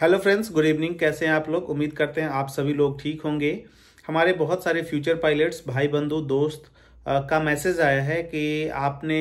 Hello friends good evening कैसे हैं आप लोग उम्मीद करते हैं आप सभी लोग ठीक होंगे हमारे बहुत सारे फ्यूचर पायलट्स भाई बंधु दोस्त आ, का मैसेज आया है कि आपने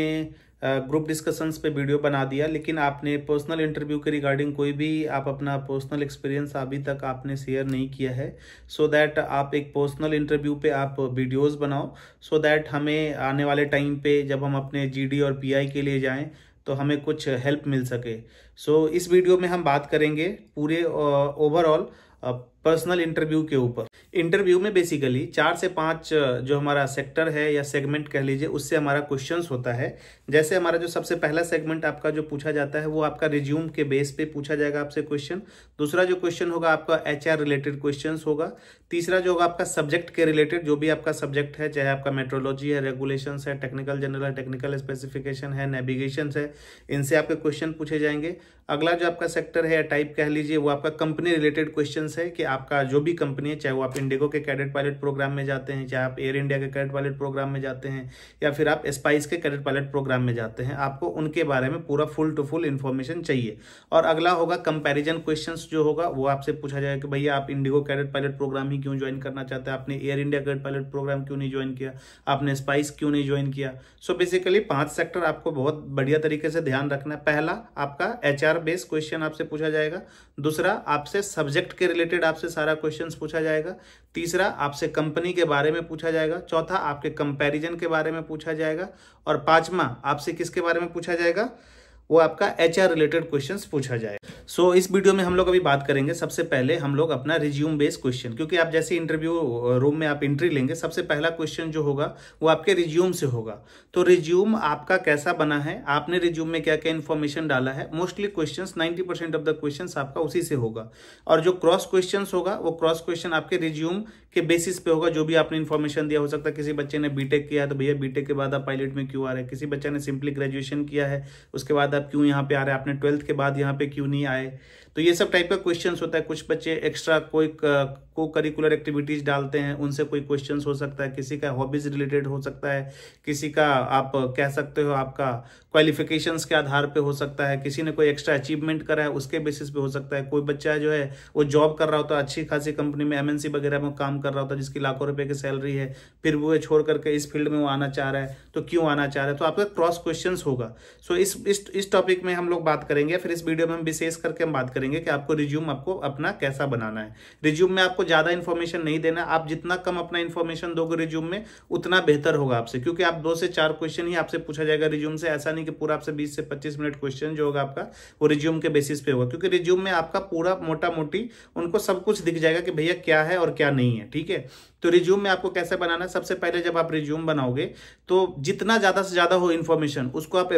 ग्रुप डिस्कशंस पे वीडियो बना दिया लेकिन आपने पर्सनल इंटरव्यू के रिगार्डिंग कोई भी आप अपना पर्सनल एक्सपीरियंस अभी तक आपने शेयर नहीं किया है सो so दैट आप एक पर्सनल इंटरव्यू पे आप वीडियोस बनाओ सो so दैट हमें आने वाले टाइम पे जब हम अपने जीडी और पीआई के लिए जाएं तो हमें कुछ हेल्प मिल सके सो so, इस वीडियो में हम बात करेंगे पूरे ओवरऑल uh, पर्सनल इंटरव्यू के ऊपर इंटरव्यू में बेसिकली चार से पांच जो हमारा सेक्टर है या सेगमेंट कह लीजिए उससे हमारा क्वेश्चन होता है जैसे हमारा जो सबसे पहला सेगमेंट आपका जो पूछा जाता है वो आपका रिज्यूम के बेस पे पूछा जाएगा आपसे क्वेश्चन दूसरा जो क्वेश्चन होगा आपका एच रिलेटेड क्वेश्चन होगा तीसरा जो होगा आपका सब्जेक्ट के रिलेटेड जो भी आपका सब्जेक्ट है चाहे आपका मेट्रोलॉजी है रेगुलेशन है टेक्निकल जनरल है टेक्निकल स्पेसिफिकेशन है नेविगेशन है इनसे आपके क्वेश्चन पूछे जाएंगे अगला जो आपका सेक्टर है या टाइप कह लीजिए वो आपका कंपनी रिलेटेड क्वेश्चन है कि आपका जो भी कंपनी है चाहे वो आप इंडिगो के कैडेट पायलट प्रोग्राम में जाते हैं चाहे आप एयर इंडिया के कैडेट पायलट प्रोग्राम में जाते हैं या फिर आप स्पाइस के कैडेट पायलट प्रोग्राम में जाते हैं आपको उनके बारे में पूरा फुल टू फुल इन्फॉर्मेशन चाहिए और अगला होगा कंपेरिजन क्वेश्चन जो होगा वो आपसे पूछा जाएगा कि भैया आप इंडिगो कैडेट पायलट प्रोग्राम ही क्यों ज्वाइन करना चाहते हैं आपने Air India cadet pilot programme क्यों नहीं ज्वाइन किया आपने स्पाइस क्यों नहीं ज्वाइन किया सो बेसिकली पांच सेक्टर आपको बहुत बढ़िया तरीके से ध्यान रखना है पहला आपका एच बेस्ड क्वेश्चन आपसे पूछा जाएगा दूसरा आपसे सब्जेक्ट के रिलेटेड आपसे आपसे सारा क्वेश्चन पूछा जाएगा तीसरा आपसे कंपनी के बारे में पूछा जाएगा चौथा आपके कंपेरिजन के बारे में पूछा जाएगा और पांचवा आपसे किसके बारे में पूछा जाएगा वो आपका एच आर रिलेटेड क्वेश्चन पूछा जाए सो so, इस वीडियो में हम लोग अभी बात करेंगे सबसे पहले हम लोग अपना रिज्यूम बेस्ड क्वेश्चन क्योंकि आप जैसे इंटरव्यू रूम uh, में आप एंट्री लेंगे सबसे पहला क्वेश्चन जो होगा वो आपके रिज्यूम से होगा तो रिज्यूम आपका कैसा बना है आपने रिज्यूम में क्या क्या इन्फॉर्मेशन डाला है mostly question ninety of the question आपका उसी से होगा और जो क्रॉस क्वेश्चन होगा वो क्रॉस क्वेश्चन आपके रिज्यूम के बेसिस पे होगा जो भी आपने इन्फॉर्मेशन दिया हो सकता है किसी बच्चे ने बीटेक किया है तो भैया बीटेक के बाद आप पायलट में क्यों आ रहे हैं किसी बच्चे ने सिंपली ग्रेजुएशन किया है उसके बाद आप क्यों यहाँ पे आ रहे हैं आपने ट्वेल्थ के बाद यहाँ पे क्यों नहीं आए तो ये सब टाइप का क्वेश्चन होता है कुछ बच्चे एक्स्ट्रा कोई को करिकुलर एक्टिविटीज डालते हैं उनसे कोई क्वेश्चन हो सकता है किसी का हॉबीज रिलेटेड हो सकता है किसी का आप कह सकते हो आपका क्वालिफिकेशंस के आधार पे हो सकता है किसी ने कोई एक्स्ट्रा अचीवमेंट करा है उसके बेसिस पे हो सकता है कोई बच्चा जो है वो जॉब कर रहा होता है अच्छी खासी कंपनी में एमएनसी वगैरह में काम कर रहा होता है जिसकी लाखों रुपए की सैलरी है फिर वो छोड़ करके इस फील्ड में वो आना चाह रहा है तो क्यों आना चाह रहा है तो आपका क्रॉस क्वेश्चन होगा सो so, इस इस इस टॉपिक में हम लोग बात करेंगे फिर इस वीडियो में हम विशेष करके हम बात करेंगे कि आपको रिज्यूम आपको अपना कैसा बनाना है रिज्यूम में आपको ज़्यादा इन्फॉर्मेशन नहीं देना आप जितना कम अपना इन्फॉर्मेशन दोगे रिज्यूम में उतना बेहतर होगा आपसे क्योंकि आप दो से चार क्वेश्चन ही आपसे पूछा जाएगा रिज्यूम से ऐसा नहीं कि पूरा आपसे बीस से पच्चीस मिनट क्वेश्चन जो होगा आपका वो रिज्यूम के बेसिस पे होगा क्योंकि रिज्यूम में आपका पूरा मोटा मोटी उनको सब कुछ दिख जाएगा कि भैया क्या है और क्या नहीं है ठीक है तो रिज्यूम में आपको कैसे बनाना सबसे पहले जब आप रिज्यूम बनाओगे तो जितना ज़्यादा से ज़्यादा हो इन्फॉर्मेशन उसको आप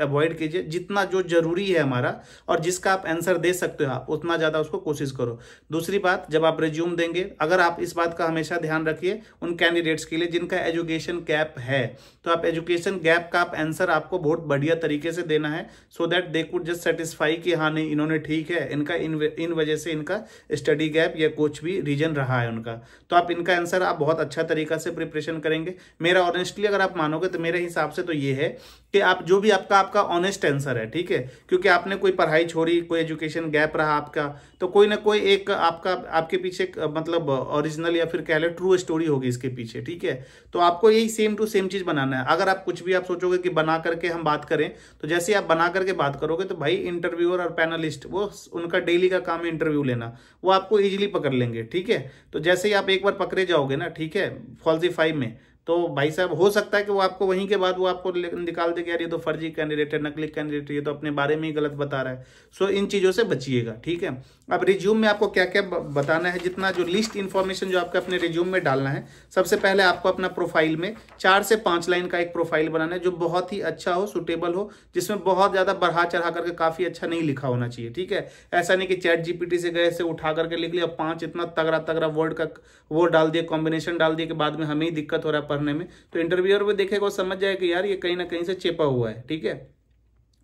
अवॉइड कीजिए जितना जो जरूरी है हमारा और जिसका आप आंसर दे सकते हो आप उतना ज़्यादा उसको कोशिश करो दूसरी बात जब आप रिज्यूम देंगे अगर आप इस बात का हमेशा ध्यान रखिए उन कैंडिडेट्स के लिए जिनका एजुकेशन गैप है तो आप एजुकेशन गैप का आप आंसर आपको बहुत बढ़िया तरीके से देना है so that they could just satisfy कि हाँ नहीं इन्होंने ठीक है इनका इन इन वजह से इनका स्टडी गैप या कुछ भी रीजन रहा है उनका तो आप इनका आंसर सर आप बहुत अच्छा तरीका से प्रिपरेशन करेंगे मेरा ऑनेस्टली अगर आप मानोगे तो मेरे हिसाब से तो ये है कि आप जो भी आपका आपका ऑनेस्ट आंसर है ठीक है क्योंकि आपने कोई पढ़ाई छोड़ी कोई एजुकेशन गैप रहा आपका तो कोई ना कोई एक आपका आपके पीछे मतलब ओरिजिनल या फिर कह लें ट्रू स्टोरी होगी इसके पीछे ठीक है तो आपको यही सेम टू सेम चीज बनाना है अगर आप कुछ भी आप सोचोगे कि बना करके हम बात करें तो जैसे आप बना करके बात करोगे तो भाई इंटरव्यूअर और पैनलिस्ट वो उनका डेली का काम है इंटरव्यू लेना वो आपको ईजिली पकड़ लेंगे ठीक है तो जैसे ही आप एक बार पकड़े जाओगे ना ठीक है फॉल्सीफाई में तो भाई साहब हो सकता है कि वो आपको वहीं के बाद वो आपको निकाल दे यार ये तो फर्जी कैंडिडेट है नकली कैंडिडेट ये तो अपने बारे में ही गलत बता रहा है सो इन चीज़ों से बचिएगा ठीक है अब रिज्यूम में आपको क्या क्या बताना है जितना जो लिस्ट इन्फॉर्मेशन जो आपको अपने रिज्यूम में डालना है सबसे पहले आपको अपना प्रोफाइल में चार से पाँच लाइन का एक प्रोफाइल बनाना है जो बहुत ही अच्छा हो सुटेबल हो जिसमें बहुत ज़्यादा बढ़ा चढ़ा करके काफ़ी अच्छा नहीं लिखा होना चाहिए ठीक है ऐसा नहीं कि चैट जी से गए से उठा करके लिख लिया पाँच इतना तगड़ा तगड़ा वर्ड का वो डाल दिया कॉम्बिनेशन डाल दिया कि बाद में हमें ही दिक्कत हो रहा है पढ़ने में तो इंटरव्यूअर भी देखेगा समझ जाएगा कि यार ये कहीं ना कहीं से चेपा हुआ है ठीक है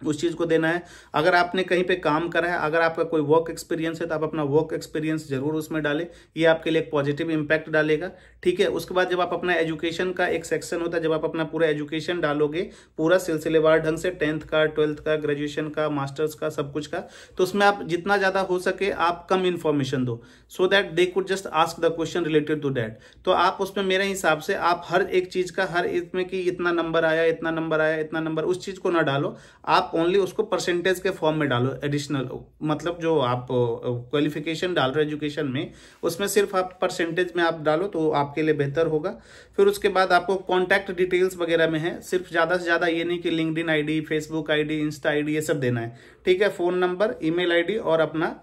उस चीज़ को देना है अगर आपने कहीं पे काम करा है अगर आपका कोई वर्क एक्सपीरियंस है तो आप अपना वर्क एक्सपीरियंस जरूर उसमें डालें ये आपके लिए एक पॉजिटिव इम्पैक्ट डालेगा ठीक है उसके बाद जब आप अपना एजुकेशन का एक सेक्शन होता है जब आप अपना पूरा एजुकेशन डालोगे पूरा सिलसिलेवार ढंग से टेंथ का ट्वेल्थ का ग्रेजुएशन का मास्टर्स का सब कुछ का तो उसमें आप जितना ज़्यादा हो सके आप कम इन्फॉर्मेशन दो so that they could just ask the question related to that तो आप उसमें मेरे हिसाब से आप हर एक चीज़ का हर इसमें कि इतना नंबर आया इतना नंबर आया इतना नंबर उस चीज़ को ना डालो आप ओनली उसको परसेंटेज के फॉर्म में डालो एडिशनल मतलब जो आप क्वालिफिकेशन डाल रहे हो एजुकेशन में उसमें सिर्फ आप परसेंटेज में आप डालो तो आपके लिए बेहतर होगा फिर उसके बाद आपको कॉन्टैक्ट डिटेल्स वगैरह में है सिर्फ ज़्यादा से ज़्यादा ये नहीं कि LinkedIn I D Facebook I D Insta I D ये सब देना है ठीक है फ़ोन नंबर ई मेल और अपना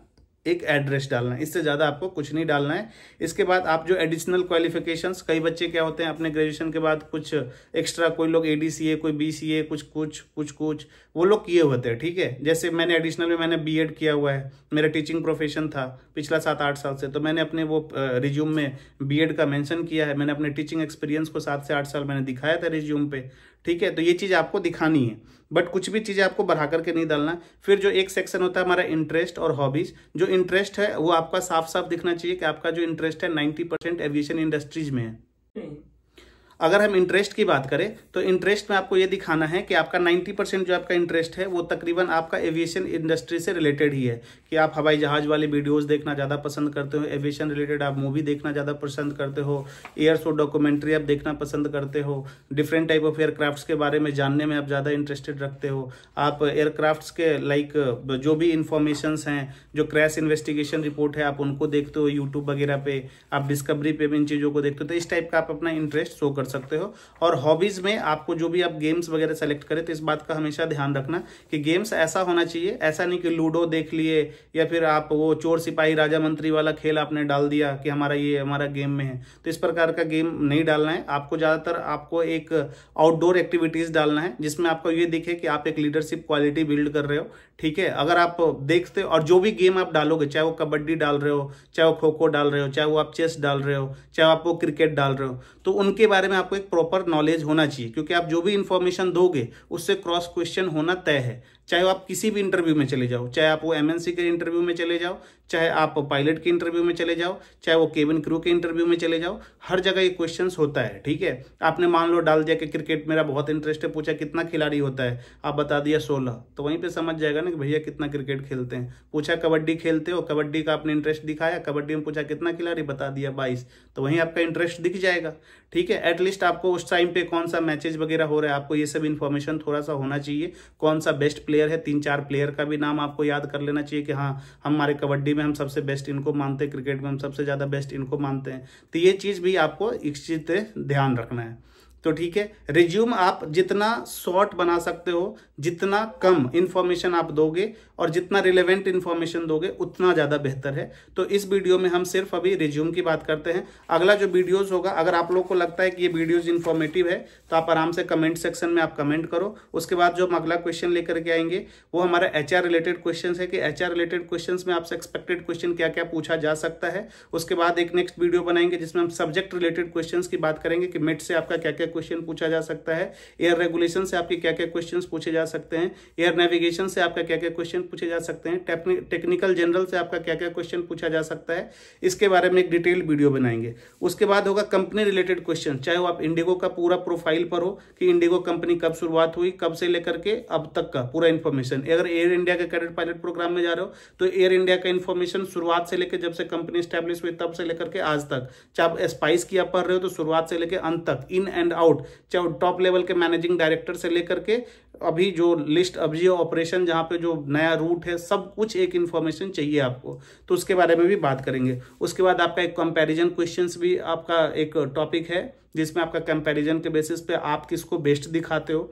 एक एड्रेस डालना है इससे ज़्यादा आपको कुछ नहीं डालना है इसके बाद आप जो एडिशनल क्वालिफिकेशंस कई बच्चे क्या होते हैं अपने ग्रेजुएशन के बाद कुछ एक्स्ट्रा कोई लोग ए कोई बी कुछ कुछ कुछ कुछ वो लोग किए होते हैं ठीक है जैसे मैंने एडिशनल में मैंने बी किया हुआ है मेरा टीचिंग प्रोफेशन था पिछला सात आठ साल से तो मैंने अपने वो रिज्यूम में बी का मैंशन किया है मैंने अपने टीचिंग एक्सपीरियंस को सात से आठ साल मैंने दिखाया था रिज्यूम पे ठीक है तो ये चीज़ आपको दिखानी है बट कुछ भी चीज़ें आपको बढ़ा करके नहीं डालना फिर जो एक सेक्शन होता है हमारा इंटरेस्ट और हॉबीज जो इंटरेस्ट है वो आपका साफ साफ दिखना चाहिए कि आपका जो इंटरेस्ट है नाइन्टी परसेंट एविएशन इंडस्ट्रीज में है hmm. अगर हम इंटरेस्ट की बात करें तो इंटरेस्ट में आपको ये दिखाना है कि आपका 90 परसेंट जो आपका इंटरेस्ट है वो तकरीबन आपका एविएशन इंडस्ट्री से रिलेटेड ही है कि आप हवाई जहाज वाले वीडियोस देखना ज़्यादा पसंद करते हो एविएशन रिलेटेड आप मूवी देखना ज़्यादा पसंद करते हो एयर शो डॉक्यूमेंट्री आप देखना पसंद करते हो डिफरेंट टाइप ऑफ एयरक्राफ्ट के बारे में जानने में आप ज़्यादा इंटरेस्टेड रखते हो आप एयरक्राफ्ट के लाइक जो भी इंफॉर्मेशन हैं जो क्रैश इन्वेस्टिगेशन रिपोर्ट है आप उनको देखते हो यूट्यूब वगैरह पे आप डिस्कवरी पे भी इन चीज़ों को देखते हो तो इस टाइप का आप अपना इंटरेस्ट शो कर सकते हो और हॉबीज में आपको जो भी आप गेम्स वगैरह सेलेक्ट करें तो इस बात का हमेशा ध्यान रखना कि गेम्स ऐसा होना चाहिए ऐसा नहीं कि लूडो देख लिए या फिर आप वो चोर सिपाही राजा मंत्री वाला खेल आपने डाल दिया कि हमारा ये हमारा गेम में है तो इस प्रकार का गेम नहीं डालना है आपको ज़्यादातर आपको एक आउटडोर एक्टिविटीज़ डालना है जिसमें आपको ये दिखे कि आप एक लीडरशिप क्वालिटी बिल्ड कर रहे हो ठीक है अगर आप देखते और जो भी गेम आप डालोगे चाहे वो कबड्डी डाल रहे हो चाहे वो खो खो डाल रहे हो चाहे वो आप चेस डाल रहे हो चाहे आप वो क्रिकेट डाल रहे हो तो उनके बारे में में आपको एक प्रॉपर नॉलेज होना चाहिए क्योंकि आप जो भी इन्फॉर्मेशन दोगे उससे क्रॉस क्वेश्चन होना तय है चाहे आप किसी भी इंटरव्यू में चले जाओ चाहे आप वो एमएनसी के इंटरव्यू में चले जाओ चाहे आप पायलट के इंटरव्यू में चले जाओ चाहे वो केबिन क्रू के इंटरव्यू में चले जाओ हर जगह ये क्वेश्चन होता है ठीक है आपने मान लो डाल दिया कि क्रिकेट मेरा बहुत इंटरेस्ट है पूछा कितना खिलाड़ी होता है आप बता दिया सोलह तो वहीं पर समझ जाएगा ना कि भैया कितना क्रिकेट खेलते हैं पूछा कबड्डी खेलते हो कबड्डी का आपने इंटरेस्ट दिखाया कबड्डी में पूछा कितना खिलाड़ी बता दिया बाईस तो वहीं आपका इंटरेस्ट दिख जाएगा ठीक है एटलीस्ट आपको उस टाइम पर कौन सा मैचेज वगैरह हो रहा है आपको ये सब इन्फॉर्मेशन थोड़ा सा होना चाहिए कौन सा बेस्ट प्लेयर है तीन चार प्लेयर का भी नाम आपको याद कर लेना चाहिए कि हाँ हमारे कबड्डी में हम सबसे बेस्ट इनको मानते हैं क्रिकेट में हम सबसे ज़्यादा बेस्ट इनको मानते हैं तो ये चीज़ भी आपको इस चीज़ पर ध्यान रखना है तो ठीक है रिज्यूम आप जितना शॉर्ट बना सकते हो जितना कम इन्फॉर्मेशन आप दोगे और जितना रिलेवेंट इन्फॉर्मेशन दोगे उतना ज़्यादा बेहतर है तो इस वीडियो में हम सिर्फ अभी रिज्यूम की बात करते हैं अगला जो वीडियोज़ होगा अगर आप लोग को लगता है कि ये वीडियोज़ इन्फॉर्मेटिव है तो आप आराम से कमेंट सेक्शन में आप कमेंट करो उसके बाद जो हम अगला क्वेश्चन लेकर के आएंगे वो हमारा एच रिलेटेड क्वेश्चन है कि एच रिलेटेड क्वेश्चन में आपसे एक्सपेक्टेड क्वेश्चन क्या क्या पूछा जा सकता है उसके बाद एक नेक्स्ट वीडियो बनाएंगे जिसमें हम सब्जेक्ट रिलेटेड क्वेश्चन की बात करेंगे कि मेट से आपका क्या क्या क्या क्वेश्चन पूछा जा सकता है एयर रेगुलेशन से आपके क्या क्या क्वेश्चन पूछे जा सकते हैं एयर नेविगेशन से आपका क्या क्या क्वेश्चन पूछे जा सकते हैं टेक्निकल जनरल से आपका क्या क्या क्वेश्चन पूछा जा सकता है इसके बारे में एक डिटेल वीडियो बनाएंगे उसके बाद होगा कंपनी रिलेटेड क्वेश्चन चाहे वो आप इंडिगो का पूरा प्रोफाइल पर हो कि इंडिगो कंपनी कब शुरुआत हुई कब से लेकर के अब तक का पूरा इन्फॉर्मेशन अगर एयर इंडिया के कैडेट पायलट प्रोग्राम में जा रहे हो तो एयर इंडिया का इन्फॉर्मेशन शुरुआत से लेकर जब से कंपनी स्टैब्लिश हुई तब से लेकर के आज तक चाहे आप स्पाइस की आप पढ़ रहे हो तो शुरुआत से लेकर अंत तक इन एंड आउट चाहे टॉप लेवल के मैनेजिंग डायरेक्टर से लेकर के अभी जो लिस्ट अभी ऑपरेशन जहाँ पे जो नया रूट है सब कुछ एक इन्फॉर्मेशन चाहिए आपको तो उसके बारे में भी बात करेंगे उसके बाद आपका एक कंपैरिजन क्वेश्चंस भी आपका एक टॉपिक है जिसमें आपका कंपैरिजन के बेसिस पे आप किसको बेस्ट दिखाते हो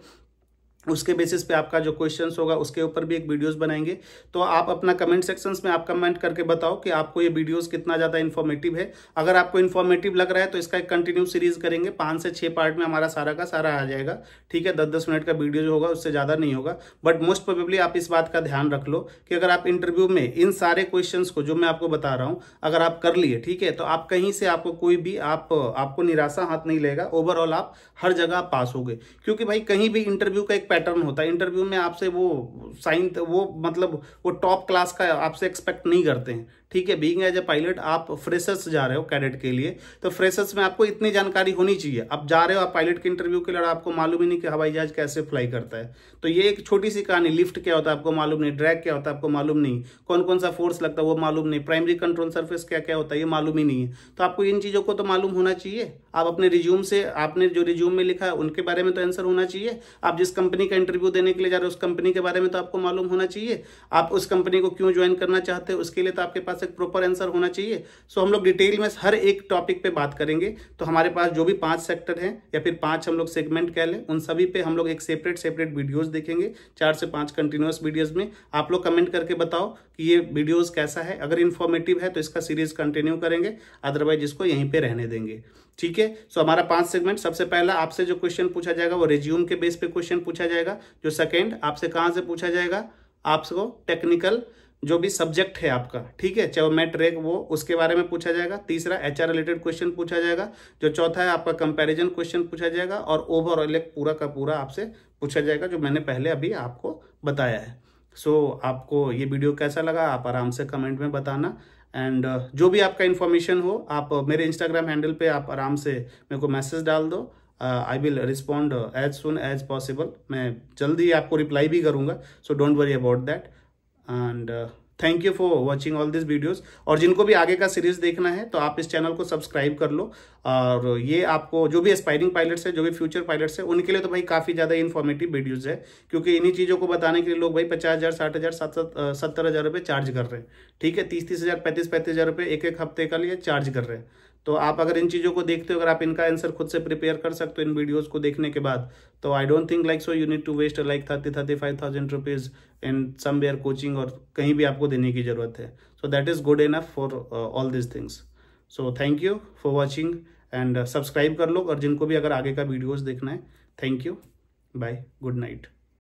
उसके बेसिस पे आपका जो क्वेश्चंस होगा उसके ऊपर भी एक वीडियोस बनाएंगे तो आप अपना कमेंट सेक्शंस में आप कमेंट करके बताओ कि आपको ये वीडियोस कितना ज़्यादा इन्फॉर्मेटिव है अगर आपको इन्फॉर्मेटिव लग रहा है तो इसका एक कंटिन्यू सीरीज करेंगे पाँच से छः पार्ट में हमारा सारा का सारा आ जाएगा ठीक है दस दस मिनट का वीडियो जो होगा उससे ज़्यादा नहीं होगा बट मोस्ट प्रोबेबली आप इस बात का ध्यान रख लो कि अगर आप इंटरव्यू में इन सारे क्वेश्चन को जो मैं आपको बता रहा हूँ अगर आप कर लिए ठीक है तो आप कहीं से आपको कोई भी आप आपको निराशा हाथ नहीं लेगा ओवरऑल आप हर जगह पास हो क्योंकि भाई कहीं भी इंटरव्यू का एक पैटर्न होता है इंटरव्यू में आपसे वो साइन वो मतलब वो टॉप क्लास का आपसे एक्सपेक्ट नहीं करते हैं ठीक है बीइंग एज ए पायलट आप फ्रेशर्स जा रहे हो कैडेट के लिए तो फ्रेशर्स में आपको इतनी जानकारी होनी चाहिए आप जा रहे हो आप पायलट के इंटरव्यू के लिए आपको मालूम ही नहीं कि हवाई जहाज कैसे फ्लाई करता है तो ये एक छोटी सी कहानी लिफ्ट क्या होता है आपको मालूम नहीं ड्रैग क्या होता है आपको मालूम नहीं कौन कौन सा फोर्स लगता है वो मालूम नहीं प्राइमरी कंट्रोल सर्फेस क्या क्या होता है ये मालूम ही नहीं है तो आपको इन चीज़ों को तो मालूम होना चाहिए आप अपने रिज्यूम से आपने जो रिज्यूम में लिखा है उनके बारे में तो आंसर होना चाहिए आप जिस कंपनी कंपनी का इंटरव्यू देने के लिए जा रहे हो उस कंपनी के बारे में तो आपको मालूम होना चाहिए आप उस कंपनी को क्यों ज्वाइन करना चाहते हो उसके लिए तो आपके पास एक प्रॉपर आंसर होना चाहिए सो हम लोग डिटेल में हर एक टॉपिक पर बात करेंगे तो हमारे पास जो भी पाँच सेक्टर हैं या फिर पाँच हम लोग सेगमेंट कह लें उन सभी पर हम लोग एक सेपरेट सेपरेट वीडियोज़ देखेंगे चार से पाँच कंटिन्यूस वीडियोज़ में आप लोग कमेंट करके बताओ कि ये वीडियोज़ कैसा है अगर इन्फॉर्मेटिव है तो इसका सीरीज कंटिन्यू करेंगे अदरवाइज इसको यहीं पर रहने देंगे ठीक है सो हमारा पांच सेगमेंट सबसे पहला आपसे जो क्वेश्चन पूछा जाएगा वो रिज्यूम के बेस पे क्वेश्चन पूछा जाएगा जो सेकेंड आपसे कहाँ से पूछा जाएगा आपको टेक्निकल जो भी सब्जेक्ट है आपका ठीक है चाहे मैट रेग वो उसके बारे में पूछा जाएगा तीसरा एच आर रिलेटेड क्वेश्चन पूछा जाएगा जो चौथा है आपका कंपैरिजन क्वेश्चन पूछा जाएगा और ओवरऑल एक पूरा का पूरा आपसे पूछा जाएगा जो मैंने पहले अभी आपको बताया है सो so, आपको ये वीडियो कैसा लगा आप आराम से कमेंट में बताना एंड uh, जो भी आपका इन्फॉर्मेशन हो आप uh, मेरे इंस्टाग्राम हैंडल पे आप आराम से मेरे को मैसेज डाल दो I will respond as soon as possible मैं जल्दी आपको रिप्लाई भी करूँगा so don't worry about that and thank you for watching all this videos और जिनको भी आगे का सीरीज देखना है तो आप इस चैनल को सब्सक्राइब कर लो और ये आपको जो भी एस्पायरिंग पायलट्स है जो भी फ्यूचर पायलट्स है उनके लिए तो भाई काफ़ी ज़्यादा इन्फॉर्मेटिव वीडियोज़ है क्योंकि इन्हीं चीज़ों को बताने के लिए लोग भाई पचास हज़ार साठ हज़ार सात सत्तर हज़ार रुपये चार्ज कर रहे हैं ठीक है तीस तीस हज़ार पैंतीस पैंतीस हज़ार रुपये एक एक हफ्ते का लिए चार्ज कर रहे हैं तो आप अगर इन चीज़ों को देखते हो अगर आप इनका आंसर खुद से प्रिपेयर कर सकते हो इन वीडियोज़ को देखने के बाद तो I don't think like so you need to waste like thirty thirty five thousand rupees in somewhere coaching और कहीं भी आपको देने की ज़रूरत है so that is good enough for all this things so thank you for watching and subscribe कर लो और जिनको भी अगर आगे का वीडियोज़ देखना है thank you bye good night